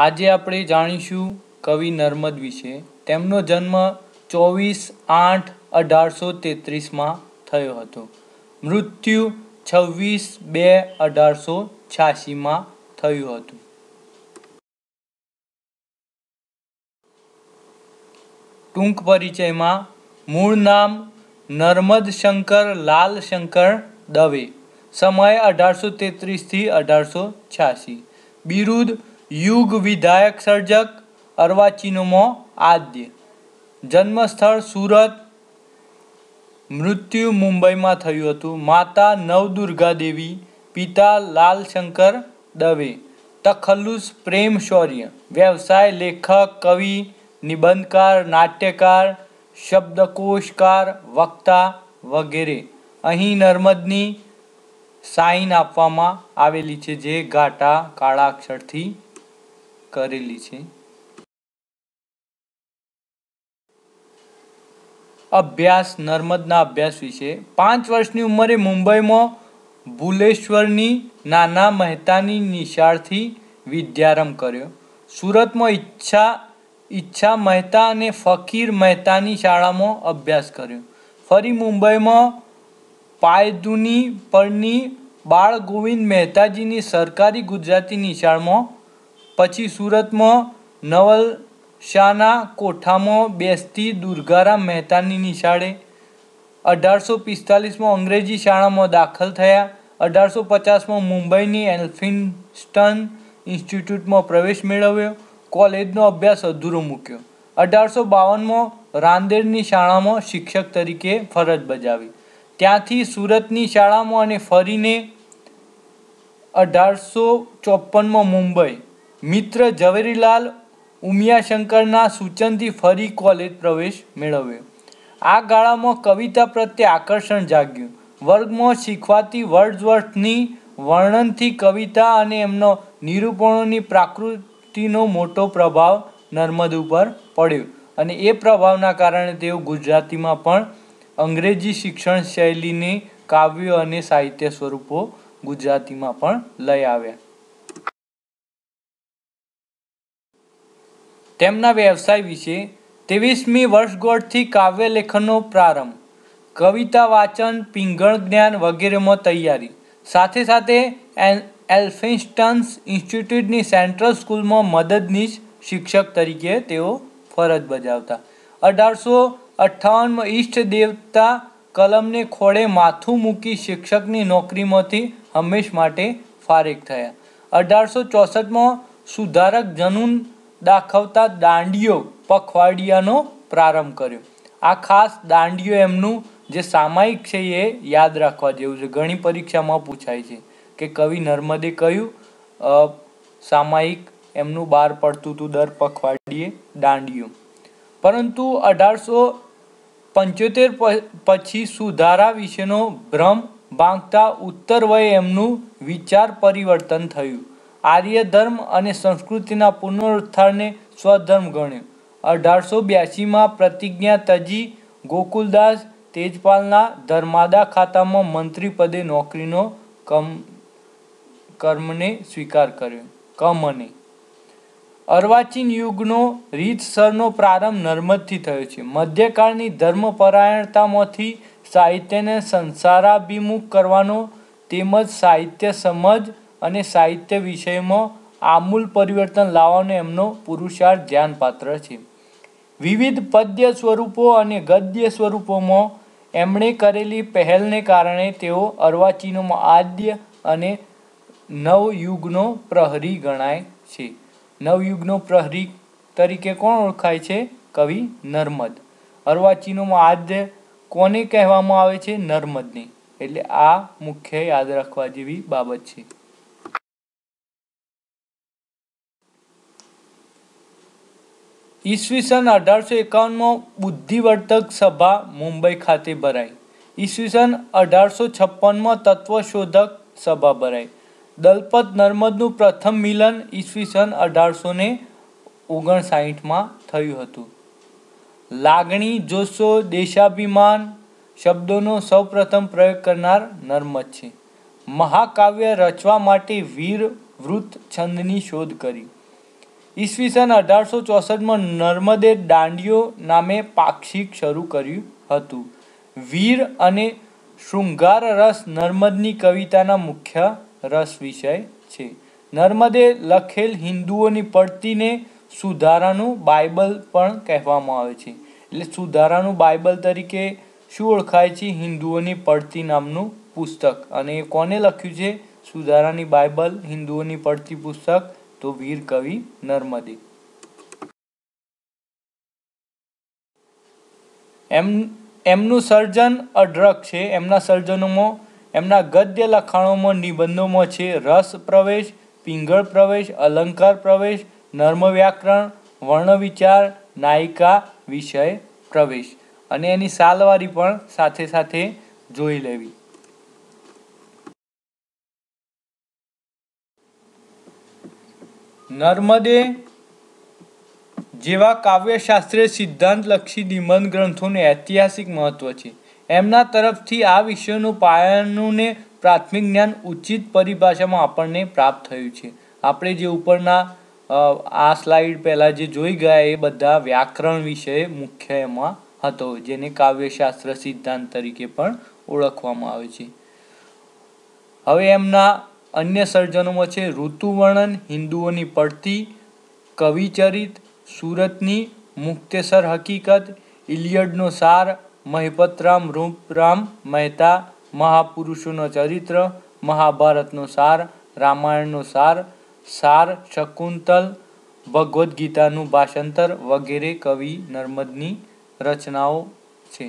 આજે આપણે જાણીશું કવિ નર્મદ વિશે તેમનો જન્મ ચોવીસ આઠ અઢારસો તેત્રીસમાં થયો હતો મૃત્યુ છવ્વીસ બે અઢારસો છ્યાસીમાં થયું હતું ટૂંક પરિચયમાં મૂળ નામ નર્મદ શંકર લાલ શંકર દવે સમય અઢારસો તેત્રીસથી અઢારસો છ્યાસી બિરુદ યુગ વિધાયક સર્જક અર્વાચીનોમો આદ્ય જન્મસ્થળ સુરત મૃત્યુ મુંબઈમાં થયું હતું માતા નવદુર્ગા દેવી પિતા લાલશંકર દવે તખલ્લુસ પ્રેમ શૌર્ય વ્યવસાય લેખક કવિ નિબંધકાર નાટ્યકાર શબ્દકોશકાર વક્તા વગેરે અહીં નર્મદની સાઈન આપવામાં આવેલી છે જે ઘાટા કાળા અક્ષરથી કરેલી છે અભ્યાસ નર્મદના અભ્યાસ વિશે પાંચ વર્ષની ઉંમરે મુંબઈમાં ભુલેશ્વરની નાના મહેતાની નિશાળથી વિદ્યારંભ કર્યો સુરતમાં ઈચ્છા ઈચ્છા મહેતા અને ફકીર મહેતાની શાળામાં અભ્યાસ કર્યો ફરી મુંબઈમાં પાયદુની પરની બાળ ગોવિંદ મહેતાજીની સરકારી ગુજરાતી નિશાળમાં પછી સુરતમાં નવલશાના કોઠામાં બેસતી દુર્ગારામ મહેતાની નિશાળે અઢારસો પિસ્તાલીસમાં અંગ્રેજી શાળામાં દાખલ થયા અઢારસો પચાસમાં મુંબઈની એલ્ફિન્સ્ટન ઇન્સ્ટિટ્યૂટમાં પ્રવેશ મેળવ્યો કોલેજનો અભ્યાસ અધૂરો મૂક્યો અઢારસો બાવનમાં રાંદેડની શાળામાં શિક્ષક તરીકે ફરજ બજાવી ત્યાંથી સુરતની શાળામાં અને ફરીને અઢારસો ચોપનમાં મુંબઈ મિત્ર ઝવેરીલાલ ઉમિયાશંકરના સૂચનથી ફરી કોલેજ પ્રવેશ મેળવ્યો આ ગાળામાં કવિતા પ્રત્યે આકર્ષણ જાગ્યું વર્ગમાં શીખવાતી વર્ડઝવર્થની વર્ણનથી કવિતા અને એમનો નિરૂપણોની પ્રાકૃતિનો મોટો પ્રભાવ નર્મદ ઉપર પડ્યો અને એ પ્રભાવના કારણે તેઓ ગુજરાતીમાં પણ અંગ્રેજી શિક્ષણ શૈલીની કાવ્યો અને સાહિત્ય સ્વરૂપો ગુજરાતીમાં પણ લઈ આવ્યા તેમના વ્યવસાય વિશે ત્રેવીસમી વર્ષગોઠથી કાવ્યલેખનનો પ્રારંભ કવિતા વાંચન પિંગળ જ્ઞાન વગેરેમાં તૈયારી સાથે સાથે એલ્ફિન્સ્ટન્સ ઇન્સ્ટિટ્યૂટની સેન્ટ્રલ સ્કૂલમાં મદદનીશ શિક્ષક તરીકે તેઓ ફરજ બજાવતા અઢારસો અઠ્ઠાવનમાં ઈષ્ટ દેવતા કલમને ખોળે માથું મૂકી શિક્ષકની નોકરીમાંથી હંમેશ માટે ફારેક થયા અઢારસો ચોસઠમાં સુધારક જનુન દાખવતા દાંડિયો પખવાડિયાનો પ્રારંભ કર્યો આ ખાસ દાંડિયો એમનું જે સામાયિક છે એ યાદ રાખવા જેવું છે ઘણી પરીક્ષામાં પૂછાય છે કે કવિ નર્મદે કયું સામાયિક એમનું બહાર પડતું હતું દર પખવાડિયે દાંડિયો પરંતુ અઢારસો પંચોતેર પછી સુધારા વિશેનો ભ્રમ ભાંગતા ઉત્તર વયે એમનું વિચાર પરિવર્તન થયું આર્ય ધર્મ અને સંસ્કૃતિના પુનરુત્થાનને સ્વધર્મ ગણ્યો અઢારસો બ્યાસીમાં પ્રતિજ્ઞા તજી ગોકુલદાસ તેજપાલના ધર્માદા ખાતામાં મંત્રી પદે નોકરીનો કમ કર્મને સ્વીકાર કર્યો કમને અર્વાચીન યુગનો રીતસરનો પ્રારંભ નર્મદથી થયો છે મધ્યકાળની ધર્મપરાયણતામાંથી સાહિત્યને સંસારાભિમુખ કરવાનો તેમજ સાહિત્ય સમજ અને સાહિત્ય વિષયમાં આમૂલ પરિવર્તન લાવવાનો એમનો પુરુષાર્થ ધ્યાનપાત્ર છે વિવિધ પદ્ય સ્વરૂપો અને ગદ્ય સ્વરૂપોમાં એમણે કરેલી પહેલને કારણે તેઓ અર્વાચીનોમાં આદ્ય અને નવયુગનો પ્રહરી ગણાય છે નવયુગનો પ્રહરી તરીકે કોણ ઓળખાય છે કવિ નર્મદ અર્વાચીનોમાં આદ્ય કોને કહેવામાં આવે છે નર્મદની એટલે આ મુખ્ય યાદ રાખવા જેવી બાબત છે ઈસવીસન અઢારસો એકાવનમાં બુદ્ધિવર્તક સભા મુંબઈ ખાતે ભરાઈ ઈસવીસન અઢારસો છપ્પનમાં તત્વશોધક સભા ભરાઈ દલપત નર્મદનું પ્રથમ મિલન ઈસવીસન અઢારસો ને ઓગણસાઠમાં થયું હતું લાગણી જોશો દેશાભિમાન શબ્દોનો સૌપ્રથમ પ્રયોગ કરનાર નર્મદ છે મહાકાવ્ય રચવા માટે વીર વૃત છંદની શોધ કરી ઈસવીસન અઢારસો ચોસઠમાં નર્મદે દાંડિયો નામે પાક્ષિક શરૂ કર્યું હતું વીર અને શૃંગાર રસ નર્મદની કવિતાના મુખ્ય રસ વિષય છે નર્મદે લખેલ હિન્દુઓની પડતીને સુધારાનું બાઇબલ પણ કહેવામાં આવે છે એટલે સુધારાનું બાઇબલ તરીકે શું ઓળખાય છે હિન્દુઓની પડતી નામનું પુસ્તક અને એ કોને લખ્યું છે સુધારાની બાઇબલ હિન્દુઓની પડતી પુસ્તક તો વીર કવિ નર્મદે એમ એમનું સર્જન અઢળક છે એમના સર્જનોમાં એમના ગદ્ય લખાણોમાં નિબંધોમાં છે રસ પ્રવેશ પિંગળ પ્રવેશ અલંકાર પ્રવેશ નર્મ વ્યાકરણ વર્ણ વિચાર નાયિકા વિષય પ્રવેશ અને એની સાલવારી પણ સાથે સાથે જોઈ લેવી નર્મદે જેવા કાવ્યશાસ્ત્રે સિદ્ધાંતલક્ષી નિબંધ ગ્રંથોને ઐતિહાસિક મહત્વ છે એમના તરફથી આ વિષયોનું પાયાનું ને પ્રાથમિક જ્ઞાન ઉચિત પરિભાષામાં આપણને પ્રાપ્ત થયું છે આપણે જે ઉપરના આ સ્લાઇડ પહેલાં જે જોઈ ગયા એ બધા વ્યાકરણ વિષય મુખ્ય એમાં હતો જેને કાવ્યશાસ્ત્ર સિદ્ધાંત તરીકે પણ ઓળખવામાં આવે છે હવે એમના અન્ય સર્જનોમાં છે ઋતુવર્ણન હિન્દુઓની પડતી કવિચરિત સુરતની મુક્તેસર હકીકત ઇલિયડનો સાર મહિપતરામ રૂપરામ મહેતા મહાપુરુષોનો ચરિત્ર મહાભારતનો સાર રામાયણનો સાર સાર શકુંતલ ભગવદ્ ગીતાનું ભાષાંતર વગેરે કવિ નર્મદની રચનાઓ છે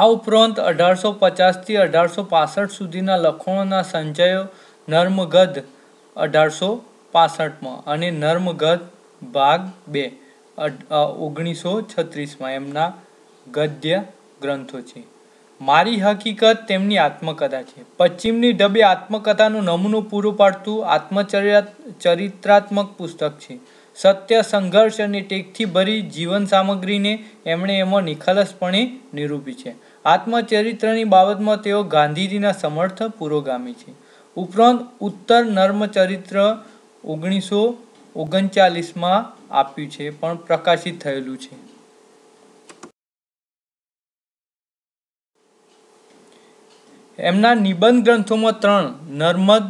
આ ઉપરાંત અઢારસો પચાસથી અઢારસો પાસઠ સુધીના લખણોના સંચયો નર્મગદ અઢારસો પાસઠમાં અને નર્મગદ ભાગ બે ઓગણીસો છત્રીસમાં એમના ગદ્ય ગ્રંથો છે મારી હકીકત તેમની આત્મકથા છે પશ્ચિમની ઢબે આત્મકથાનું નમૂનું પૂરું પાડતું ચરિત્રાત્મક પુસ્તક છે સત્ય સંઘર્ષ અને ટેકથી ભરી જીવન સામગ્રીને એમણે એમાં નિખાલસપણે નિરૂપી છે આત્મચરિત્રની બાબતમાં તેઓ ગાંધીજીના સમર્થ પુરોગામી છે ઉપરાંત ઉત્તર નર્મચરિત્ર ઓગણીસો ઓગણચાલીસમાં આપ્યું છે પણ પ્રકાશિત થયેલું છે એમના નિબંધ ગ્રંથોમાં ત્રણ નર્મદ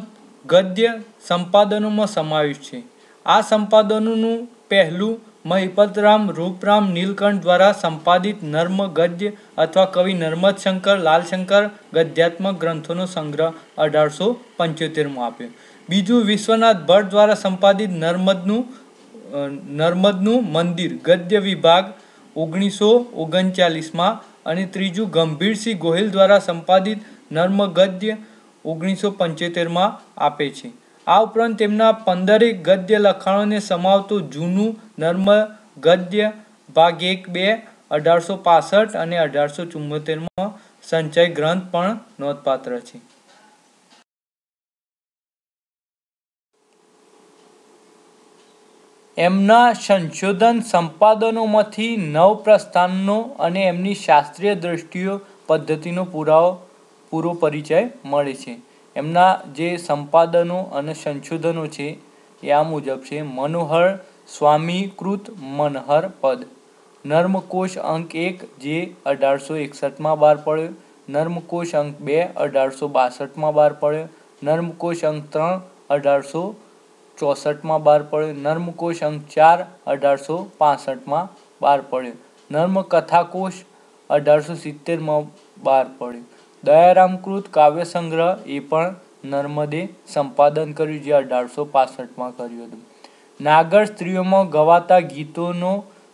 ગદ્ય સંપાદનોમાં સમાવેશ છે આ સંપાદનોનું પહેલું મહિપતરામ રૂપરામ નીલકંઠ દ્વારા સંપાદિત નર્મ ગદ્ય અથવા કવિ નર્મદશંકર લાલશંકર ગદ્યાત્મક ગ્રંથોનો સંગ્રહ અઢારસો પંચોતેરમાં આપ્યો બીજું વિશ્વનાથ ભટ્ટ દ્વારા સંપાદિત નર્મદનું નર્મદનું મંદિર ગદ્ય વિભાગ ઓગણીસો ઓગણચાલીસમાં અને ત્રીજું ગંભીરસિંહ ગોહિલ દ્વારા સંપાદિત નર્મ ગદ્ય ઓગણીસો પંચોતેરમાં આપે છે આ ઉપરાંત તેમના પંદરેક ગદ્ય લખાણોને સમાવતું જૂનું નર્મ ગદ્ય ભાગ એક બે અઢારસો પાસઠ અને અઢારસો ચુંમોતેરમાં સંચય ગ્રંથ પણ નોંધપાત્ર છે એમના સંશોધન સંપાદનોમાંથી નવ પ્રસ્થાનનો અને એમની શાસ્ત્રીય દ્રષ્ટિઓ પદ્ધતિનો પુરાવો પૂરો પરિચય મળે છે એમના જે સંપાદનો અને સંશોધનો છે એ આ મુજબ છે મનોહર સ્વામીકૃત મનહર પદ નર્મકોષ અંક એક જે અઢારસો એકસઠમાં બહાર પડ્યો નર્મકોષ અંક બે અઢારસો બાસઠમાં બહાર પડ્યો નર્મકોષ અંક ત્રણ અઢારસો ચોસઠમાં બહાર પડ્યો નર્મકોષ અંક ચાર અઢારસો પાસઠમાં બહાર પડ્યો નર્મકથાકોષ અઢારસો સિત્તેરમાં બહાર પડ્યો દયારામકૃત કાવ્ય સંગ્રહ એ પણ નર્મદે સંપાદન કર્યું જે અઢારસો પાસઠમાં કર્યું હતું નાગર સ્ત્રીઓમાં ગવાતા ગીતોનો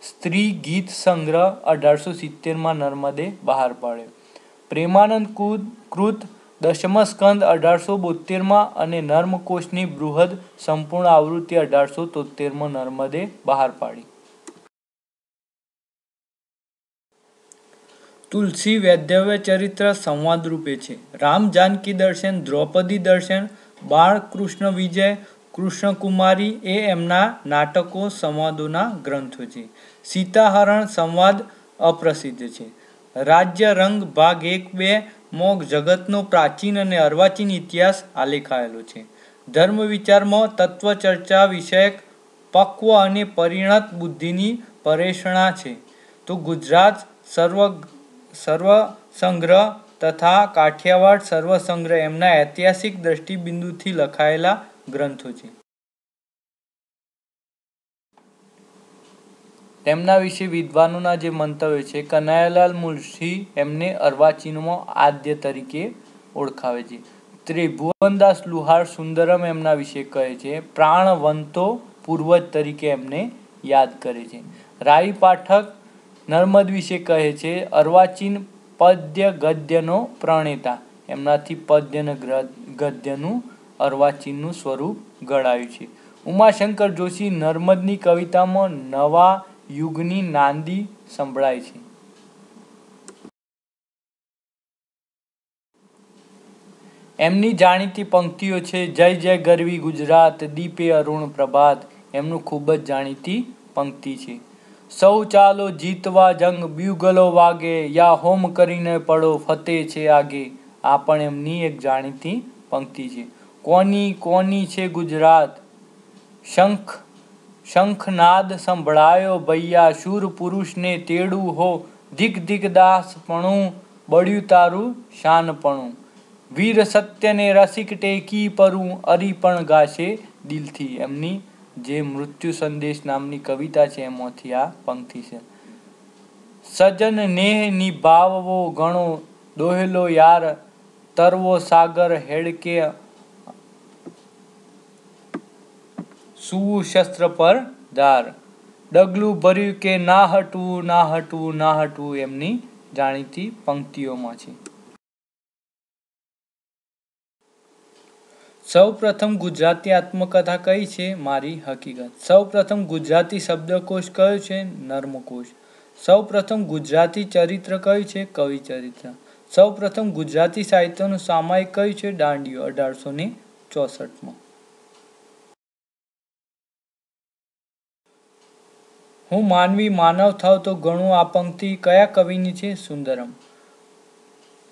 સ્ત્રી ગીત સંગ્રહ અઢારસો સિત્તેરમાં નર્મદે બહાર પાડ્યો પ્રેમાનંદ કુદ કૃત દશમસ્કંદ અઢારસો બોતેરમાં અને નર્મકોશની બૃહદ સંપૂર્ણ આવૃત્તિ અઢારસો તોતેરમાં નર્મદે બહાર પાડી તુલસી વૈદ્યવ્ય ચરિત્ર સંવાદ રૂપે છે રામ જાનકી દર્શન દ્રૌપદી દર્શન બાળકૃષ્ણ વિજય કૃષ્ણકુમારી એ એમના નાટકો સંવાદોના ગ્રંથો છે સીતાહરણ સંવાદ અપ્રસિદ્ધ છે રાજ્ય રંગ ભાગ એક બે મોગ જગતનો પ્રાચીન અને અર્વાચીન ઇતિહાસ આલેખાયેલો છે ધર્મ વિચારમાં તત્વ ચર્ચા વિષયક પક્વ અને પરિણત બુદ્ધિની પરેષણા છે તો ગુજરાત સર્વ સર્વ સંગ્રહ તથા કાઠિયાવાડ સર્વ એમના ઐતિહાસિક દ્રષ્ટિબિંદુથી લખાયેલા ગ્રંથો છે તેમના વિશે વિદ્વાનોના જે મંતવ્યો છે કનૈયાલાલ મુનશી એમને અર્વાચીનમાં આદ્ય તરીકે ઓળખાવે છે ત્રિભુવનદાસ લુહાર સુંદરમ એમના વિશે કહે છે પ્રાણવંતો પૂર્વજ તરીકે એમને યાદ કરે છે રાઈ પાઠક નર્મદ વિશે કહે છે અર્વાચીન પદ્ય ગદ્યનો પ્રણેતા એમનાથી પદ્ય અને ગદ્યનું અર્વાચીનનું સ્વરૂપ ઘડાયું છે ઉમાશંકર જોશી નર્મદની કવિતામાં નવા યુગની નાંદી સંભળાય છે એમની જાણીતી પંક્તિઓ છે જય જય ગરવી ગુજરાત દીપે અરુણ પ્રભાત એમનું ખૂબ જ જાણીતી પંક્તિ છે સૌ ચાલો જીતવા જંગ બ્યુગલો વાગે યા હોમ કરીને પડો ફતે છે આગે આ પણ એમની એક જાણીતી પંક્તિ છે કોની કોની છે ગુજરાત શંખ શંખનાદ સંભળાયો ભૈયા શૂર પુરુષને તેડું હો દિગ દાસપણું બળ્યું તારું શાનપણું વીર સત્યને રસિક ટેકી પરું અરી પણ ગાશે દિલથી એમની જે મૃત્યુ સંદેશ નામની કવિતા છે એમાંથી આ પંક્તિ છે સજન નેહ નિભાવવો ગણો દોહેલો યાર તરવો સાગર હેડકે સુવું શસ્ત્ર પર ધાર ડગલું ભર્યું કે ના હટવું ના હટવું ના હટવું એમની જાણીતી પંક્તિઓમાં છે સૌ પ્રથમ ગુજરાતી આત્મકથા કઈ છે મારી હકીકત સૌ પ્રથમ ગુજરાતી શબ્દકોશ કયો છે નર્મકોશ સૌ પ્રથમ ગુજરાતી ચરિત્ર કયું છે કવિ ચરિત્ર સૌ પ્રથમ ગુજરાતી સાહિત્યનું સામાયિક કયું છે દાંડિયો અઢારસો ને ચોસઠમાં હું માનવી માનવ થાવ તો ઘણું આ પંક્તિ કયા કવિની છે સુંદરમ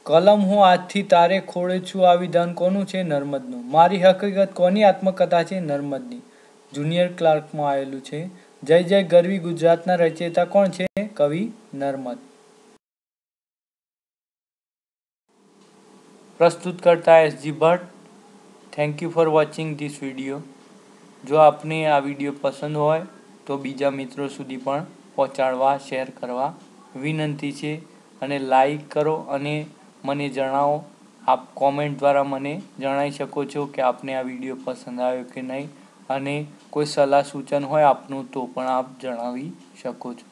કલમ હું આજથી તારે ખોળે છું આ વિધાન કોનું છે નર્મદનું મારી હકીકત કોની આત્મકથા છે નર્મદની જુનિયર ક્લાર્કમાં આવેલું છે જય જય ગરવી ગુજરાતના રચયિતા કોણ છે કવિ નર્મદ પ્રસ્તુત કરતા SG Bhatt thank you for watching this video જો આપને આ વિડીયો પસંદ હોય તો બીજા મિત્રો સુધી પણ પહોંચાડવા શેર કરવા વિનંતી છે અને લાઈક કરો અને મને જણાવો આપ કોમેન્ટ દ્વારા મને જણાવી શકો છો કે આપને આ વિડીયો પસંદ આવ્યો કે નહીં અને કોઈ સલાહ સૂચન હોય આપનું તો પણ આપ જણાવી શકો છો